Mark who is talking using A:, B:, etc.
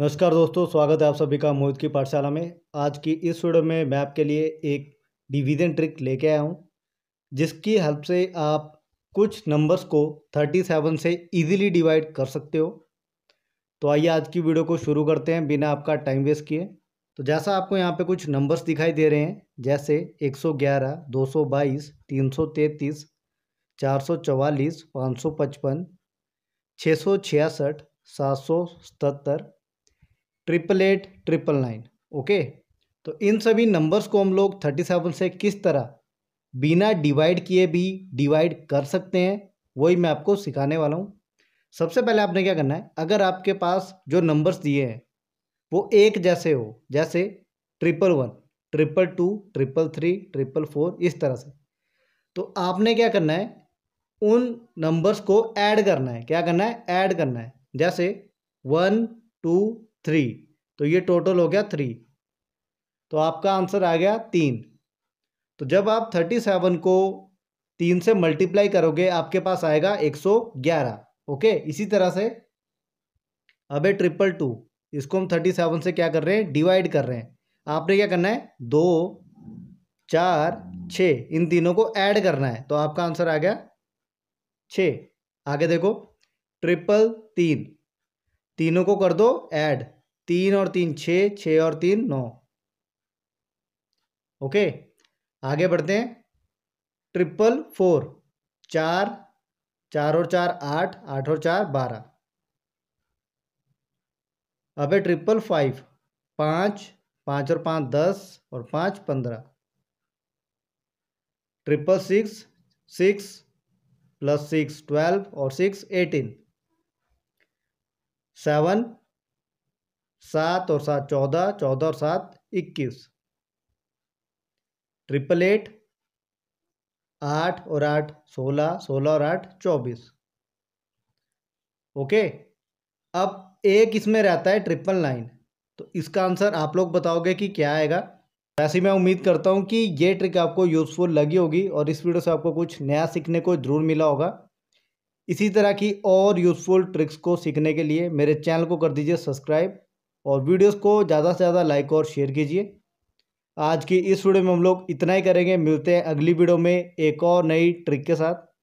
A: नमस्कार दोस्तों स्वागत है आप सभी का मोहित की पाठशाला में आज की इस वीडियो में मैं आपके लिए एक डिवीजन ट्रिक लेके आया हूँ जिसकी हेल्प से आप कुछ नंबर्स को 37 से इजीली डिवाइड कर सकते हो तो आइए आज की वीडियो को शुरू करते हैं बिना आपका टाइम वेस्ट किए तो जैसा आपको यहाँ पे कुछ नंबर्स दिखाई दे रहे हैं जैसे एक सौ सौ सौ सौ सौ ग्यारह दो बाईस तीन चार चवालीस पाँच पचपन छः सौ छियासठ सात सौ सतहत्तर triple eight triple nine okay तो इन सभी नंबर्स को हम लोग थर्टी सेवन से किस तरह बिना डिवाइड किए भी डिवाइड कर सकते हैं वही मैं आपको सिखाने वाला हूँ सबसे पहले आपने क्या करना है अगर आपके पास जो नंबर्स दिए हैं वो एक जैसे हो जैसे triple one triple two triple three triple four इस तरह से तो आपने क्या करना है उन नंबर्स को ऐड करना है क्या करना है ऐड करना है जैसे वन टू थ्री तो ये टोटल हो गया थ्री तो आपका आंसर आ गया तीन तो जब आप थर्टी सेवन को तीन से मल्टीप्लाई करोगे आपके पास आएगा एक सौ ग्यारह ओके इसी तरह से अब ट्रिपल टू इसको हम थर्टी सेवन से क्या कर रहे हैं डिवाइड कर रहे हैं आपने क्या करना है दो चार छ इन तीनों को ऐड करना है तो आपका आंसर आ गया छ आगे देखो ट्रिपल तीन तीनों को कर दो ऐड तीन और तीन छ छ और तीन नौ ओके आगे बढ़ते हैं ट्रिपल फोर चार चार और चार आठ आठ और चार बारह अब है ट्रिपल फाइव पाँच पाँच और पाँच दस और पाँच पंद्रह triple six six plus six twelve और सिक्स एटीन सेवन सात और सात चौदह चौदह और सात इक्कीस ट्रिपल एट आठ और आठ सोलह सोलह और आठ चौबीस ओके अब एक इसमें रहता है ट्रिपल नाइन तो इसका आंसर आप लोग बताओगे कि क्या आएगा वैसे मैं उम्मीद करता हूँ कि ये ट्रिक आपको यूज़फुल लगी होगी और इस वीडियो से आपको कुछ नया सीखने को ज़रूर मिला होगा इसी तरह की और यूज़फुल ट्रिक्स को सीखने के लिए मेरे चैनल को कर दीजिए सब्सक्राइब और वीडियोस को ज़्यादा से ज़्यादा लाइक और शेयर कीजिए आज की इस वीडियो में हम लोग इतना ही करेंगे मिलते हैं अगली वीडियो में एक और नई ट्रिक के साथ